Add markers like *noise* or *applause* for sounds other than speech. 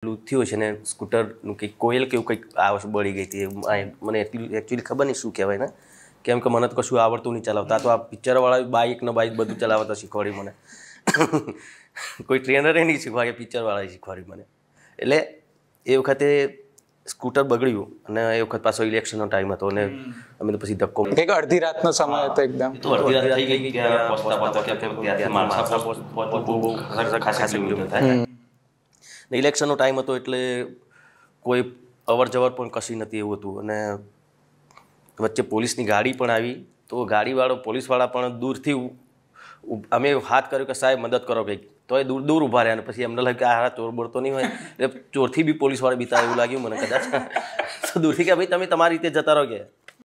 પેલું થયું છે ને સ્કૂટરનું કંઈક કોયલ કે એવું કંઈક આવશ બળી ગઈ હતી મને એટલી એકચ્યુઅલી ખબર નહીં શું કહેવાય ને કેમ કે મને તો કશું આવડતું નહીં ચલાવતા તો આ પિક્ચરવાળા બાઇક ને બાઇક બધું ચલાવતા શીખવાડ્યું મને *laughs* કોઈ ટ્રેનરે નહીં શીખવાડ્યું પિક્ચરવાળાએ શીખવાડ્યું મને એટલે એ વખતે સ્કૂટર બગડ્યું અને એ વખત પાછો ઇલેક્શનનો ટાઈમ હતો અને અમે તો પછી ધક્કો એક અડધી રાતનો સમય હતો એકદમ અડધી રાત થઈ ગઈ કે પહોંચતા પહોંચતા કે ત્યાંથી માણસા પહોંચવું બહુ ખાસ ખાસ થાય ને ઇલેક્શનનો ટાઈમ હતો એટલે કોઈ અવર જવર પણ કશી નથી એવું હતું અને વચ્ચે પોલીસની ગાડી પણ આવી તો ગાડીવાળો પોલીસવાળા પણ દૂરથી અમે હાથ કર્યો કે સાહેબ મદદ કરો કંઈક તો એ દૂર દૂર ઊભા રહ્યા અને પછી એમને લાગ્યું કે આ ચોર બોરતો નહીં હોય એટલે ચોરથી બી પોલીસવાળા બીતા એવું લાગ્યું મને કદાચ દૂરથી કે ભાઈ તમે તમારી રીતે જતા રહો કે